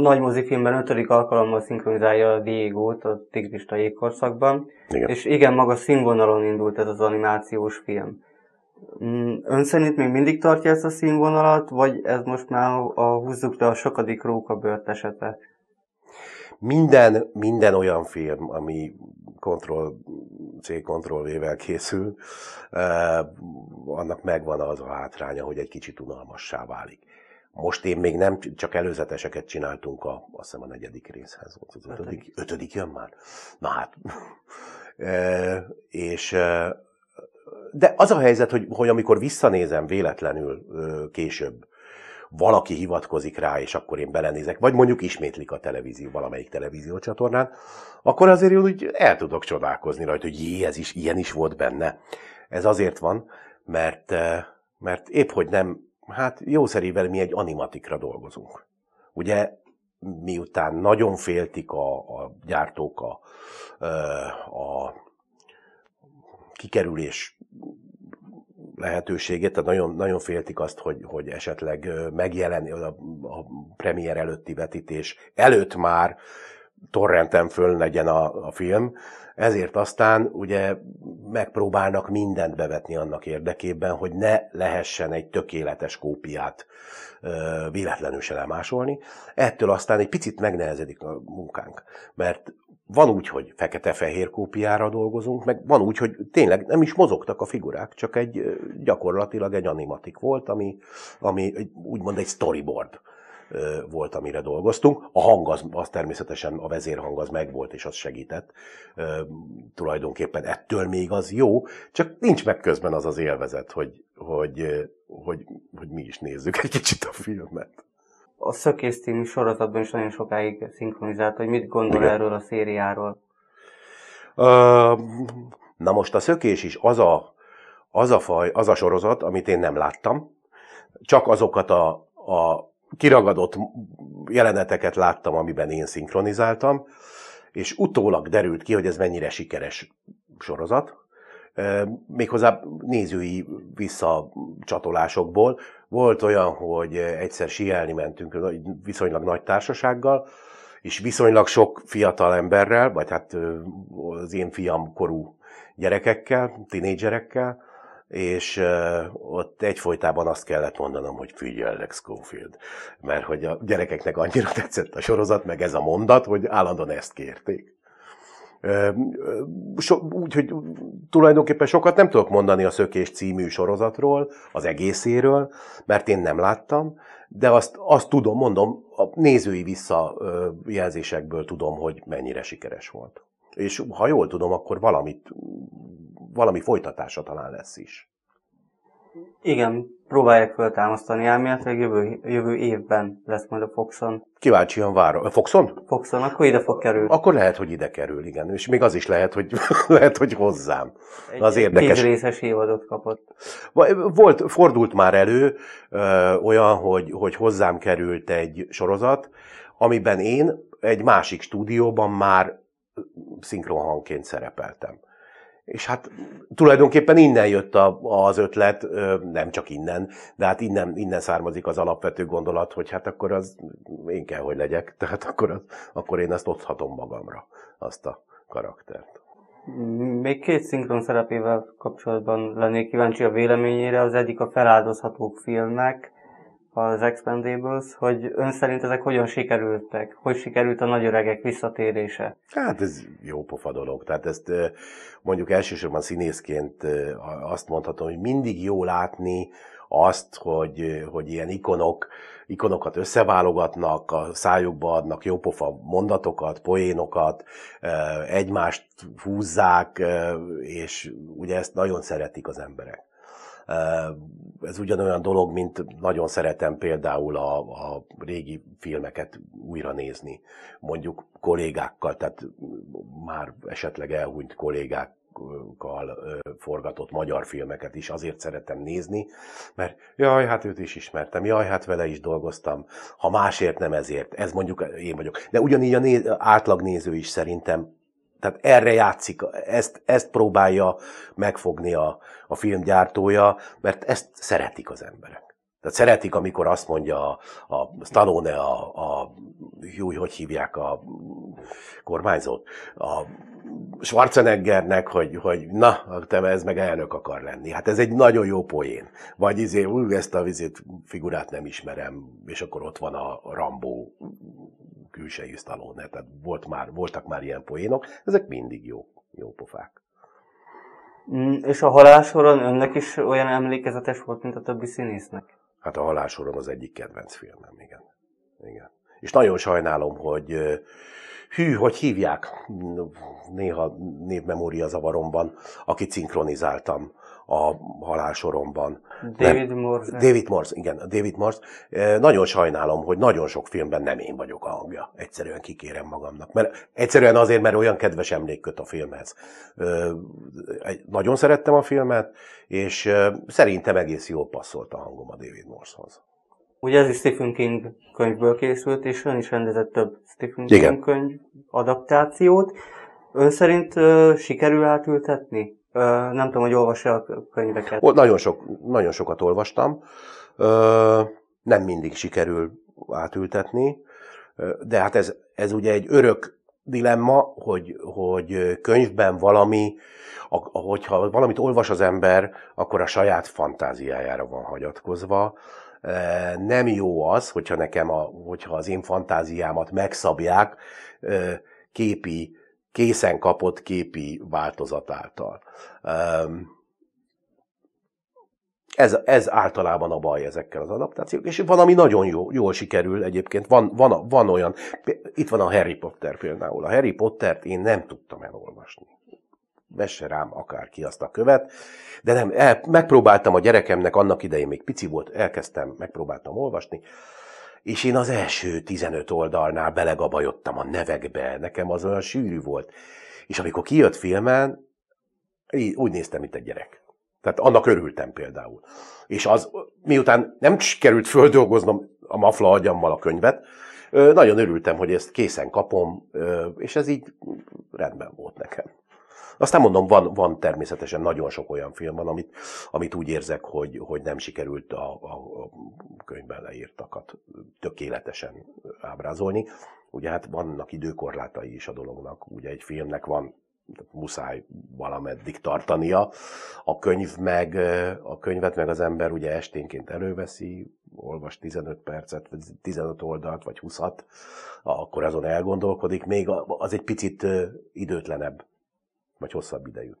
nagy mozifilmben ötödik alkalommal szinkronizálja Diego-t a Tigrista jégkorszakban, igen. és igen, maga színvonalon indult ez az animációs film. Mm, ön szerint még mindig tartja ezt a színvonalat, vagy ez most már a húzzuk le a sokadik róka bőrt esete? Minden, minden olyan film, ami kontroll, C V-vel készül, eh, annak megvan az a hátránya, hogy egy kicsit unalmassá válik. Most én még nem, csak előzeteseket csináltunk a, azt hiszem a negyedik részhez, volt az ötödik, ötödik, ötödik jön már? Na hát, e, és de az a helyzet, hogy, hogy amikor visszanézem véletlenül később, valaki hivatkozik rá, és akkor én belenézek, vagy mondjuk ismétlik a televízió, valamelyik televíziócsatornán, akkor azért úgy el tudok csodálkozni rajta, hogy jé, ez is, ilyen is volt benne. Ez azért van, mert, mert épp hogy nem hát jószerével mi egy animatikra dolgozunk. Ugye miután nagyon féltik a, a gyártók a, a kikerülés lehetőségét, tehát nagyon, nagyon féltik azt, hogy, hogy esetleg megjelen a, a premier előtti vetítés előtt már torrenten föl legyen a, a film, ezért aztán ugye megpróbálnak mindent bevetni annak érdekében, hogy ne lehessen egy tökéletes kópiát véletlenül se lemásolni. Ettől aztán egy picit megnehezedik a munkánk, mert van úgy, hogy fekete-fehér kópiára dolgozunk, meg van úgy, hogy tényleg nem is mozogtak a figurák, csak egy gyakorlatilag egy animatik volt, ami, ami úgymond egy storyboard volt, amire dolgoztunk. A hang az, az természetesen, a vezérhang az megvolt, és az segített. Tulajdonképpen ettől még az jó, csak nincs meg közben az az élvezet, hogy, hogy, hogy, hogy mi is nézzük egy kicsit a filmet. A Szökész című sorozatban is nagyon sokáig szinkronizált, hogy mit gondol Igen. erről a szériáról? Na most a Szökés is az a, az a faj, az a sorozat, amit én nem láttam, csak azokat a, a kiragadott jeleneteket láttam, amiben én szinkronizáltam, és utólag derült ki, hogy ez mennyire sikeres sorozat, méghozzá nézői visszacsatolásokból. Volt olyan, hogy egyszer sielni mentünk viszonylag nagy társasággal, és viszonylag sok fiatal emberrel, vagy hát az én fiam korú gyerekekkel, tinédzserekkel, és uh, ott egyfolytában azt kellett mondanom, hogy figyellek Schofield, mert hogy a gyerekeknek annyira tetszett a sorozat, meg ez a mondat, hogy állandóan ezt kérték. Uh, so, Úgyhogy tulajdonképpen sokat nem tudok mondani a Szökés című sorozatról, az egészéről, mert én nem láttam, de azt, azt tudom, mondom, a nézői visszajelzésekből tudom, hogy mennyire sikeres volt. És ha jól tudom, akkor valamit valami folytatása talán lesz is. Igen, próbálják föltámasztani, elméletileg jövő, jövő évben lesz majd a Foxon. Kíváncsian várom. Foxon? Foxon, akkor ide fog kerülni. Akkor lehet, hogy ide kerül, igen. És még az is lehet, hogy, lehet, hogy hozzám. Egy az érdekes. Egy részes évadot kapott. Volt, fordult már elő ö, olyan, hogy, hogy hozzám került egy sorozat, amiben én egy másik stúdióban már szinkronhangként szerepeltem. És hát tulajdonképpen innen jött a, az ötlet, nem csak innen, de hát innen, innen származik az alapvető gondolat, hogy hát akkor az én kell, hogy legyek, tehát akkor, az, akkor én azt otthatom magamra, azt a karaktert. Még két szinkron szerepével kapcsolatban lennék kíváncsi a véleményére. Az egyik a feláldozhatók filmek, az Expendables, hogy ön szerint ezek hogyan sikerültek? Hogy sikerült a nagy öregek visszatérése? Hát ez jó pofa dolog. Tehát ezt mondjuk elsősorban színészként azt mondhatom, hogy mindig jó látni azt, hogy, hogy ilyen ikonok, ikonokat összeválogatnak, a szájukba adnak jópofa mondatokat, poénokat, egymást húzzák, és ugye ezt nagyon szeretik az emberek. Ez ugyanolyan dolog, mint nagyon szeretem például a, a régi filmeket újra nézni, mondjuk kollégákkal, tehát már esetleg elhunyt kollégák forgatott magyar filmeket is azért szeretem nézni, mert jaj, hát őt is ismertem, jaj, hát vele is dolgoztam, ha másért nem ezért, ez mondjuk én vagyok. De ugyanígy a néz, átlag néző is szerintem tehát erre játszik, ezt, ezt próbálja megfogni a, a filmgyártója, mert ezt szeretik az emberek. Tehát szeretik, amikor azt mondja a, a Stallone, a, a jó, hogy hívják a kormányzót, a Schwarzeneggernek, hogy, hogy na, te ez meg elnök akar lenni. Hát ez egy nagyon jó poén. Vagy izé, ú, ezt a vizét figurát nem ismerem, és akkor ott van a Rambó hősei Stallone, tehát volt már, voltak már ilyen poénok, ezek mindig jó, jó pofák. Mm, és a halálsoron önnek is olyan emlékezetes volt, mint a többi színésznek? Hát a halálsoron az egyik kedvenc filmem, igen. igen. És nagyon sajnálom, hogy hű, hogy hívják néha névmemória zavaromban, akit szinkronizáltam a halálsoromban. David nem, Morse. David Morse, igen, David Morse. Nagyon sajnálom, hogy nagyon sok filmben nem én vagyok a hangja. Egyszerűen kikérem magamnak. Mert egyszerűen azért, mert olyan kedves emlék köt a filmhez. Nagyon szerettem a filmet, és szerintem egész jól passzolt a hangom a David Morsehoz. Ugye ez is Stephen King könyvből készült, és ön is rendezett több Stephen King igen. könyv adaptációt. Ön szerint uh, sikerül átültetni nem tudom, hogy olvasja a könyveket. Ó, nagyon, sok, nagyon sokat olvastam. Nem mindig sikerül átültetni, de hát ez, ez ugye egy örök dilemma, hogy, hogy könyvben valami, hogyha valamit olvas az ember, akkor a saját fantáziájára van hagyatkozva. Nem jó az, hogyha nekem a, hogyha az én fantáziámat megszabják képi készen kapott képi változat által. Ez, ez általában a baj ezekkel az adaptációk, és van, ami nagyon jó, jól sikerül egyébként. Van, van, van olyan, itt van a Harry Potter például. A Harry Pottert én nem tudtam elolvasni vesse rám akárki azt a követ, de nem, el, megpróbáltam a gyerekemnek, annak idején még pici volt, elkezdtem, megpróbáltam olvasni, és én az első 15 oldalnál belegabajottam a nevekbe, nekem az olyan sűrű volt. És amikor kijött filmen, így, úgy néztem, mint egy gyerek. Tehát annak örültem például. És az, miután nem került földolgoznom a mafla agyammal a könyvet, nagyon örültem, hogy ezt készen kapom, és ez így rendben volt nekem. Aztán mondom, van, van természetesen nagyon sok olyan film van, amit, amit úgy érzek, hogy, hogy nem sikerült a, a, a könyvben leírtakat tökéletesen ábrázolni. Ugye hát vannak időkorlátai is a dolognak, ugye egy filmnek van muszáj valameddig tartania. A könyv meg, a könyvet meg az ember ugye esténként előveszi, olvas 15 percet, vagy 15 oldalt, vagy 20-at, akkor azon elgondolkodik. Még az egy picit időtlenebb vagy hosszabb idejű.